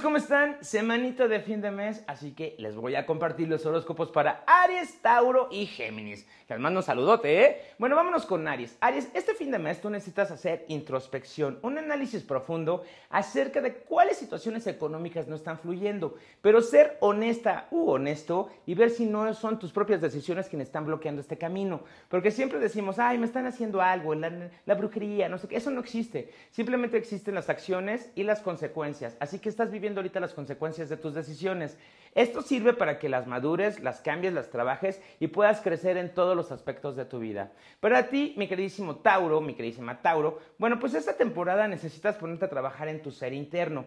¿cómo están? Semanita de fin de mes, así que les voy a compartir los horóscopos para Aries, Tauro y Géminis. Les mando un saludote, ¿eh? Bueno, vámonos con Aries. Aries, este fin de mes tú necesitas hacer introspección, un análisis profundo acerca de cuáles situaciones económicas no están fluyendo, pero ser honesta u honesto y ver si no son tus propias decisiones quienes están bloqueando este camino. Porque siempre decimos, ay, me están haciendo algo, la, la brujería, no sé qué, eso no existe. Simplemente existen las acciones y las consecuencias. Así que estás viviendo Viendo ahorita las consecuencias de tus decisiones. Esto sirve para que las madures, las cambies, las trabajes y puedas crecer en todos los aspectos de tu vida. Pero a ti, mi queridísimo Tauro, mi queridísima Tauro, bueno, pues esta temporada necesitas ponerte a trabajar en tu ser interno.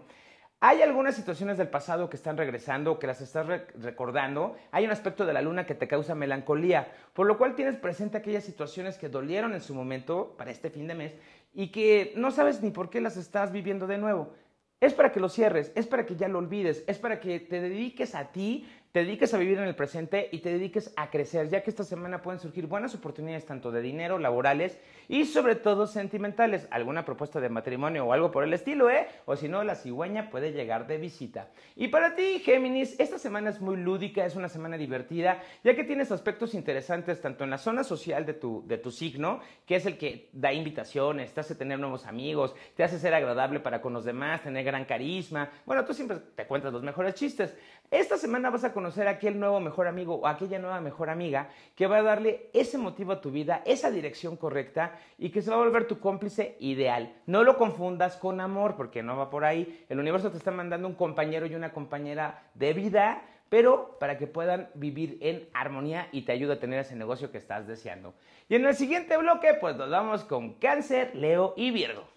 Hay algunas situaciones del pasado que están regresando, que las estás recordando. Hay un aspecto de la luna que te causa melancolía, por lo cual tienes presente aquellas situaciones que dolieron en su momento para este fin de mes y que no sabes ni por qué las estás viviendo de nuevo. Es para que lo cierres, es para que ya lo olvides, es para que te dediques a ti te dediques a vivir en el presente y te dediques a crecer, ya que esta semana pueden surgir buenas oportunidades tanto de dinero, laborales y sobre todo sentimentales. Alguna propuesta de matrimonio o algo por el estilo, ¿eh? O si no, la cigüeña puede llegar de visita. Y para ti, Géminis, esta semana es muy lúdica, es una semana divertida, ya que tienes aspectos interesantes tanto en la zona social de tu, de tu signo, que es el que da invitaciones, te hace tener nuevos amigos, te hace ser agradable para con los demás, tener gran carisma. Bueno, tú siempre te cuentas los mejores chistes. Esta semana vas a conocer conocer a aquel nuevo mejor amigo o aquella nueva mejor amiga que va a darle ese motivo a tu vida, esa dirección correcta y que se va a volver tu cómplice ideal. No lo confundas con amor porque no va por ahí. El universo te está mandando un compañero y una compañera de vida pero para que puedan vivir en armonía y te ayude a tener ese negocio que estás deseando. Y en el siguiente bloque, pues nos vamos con cáncer, Leo y Virgo.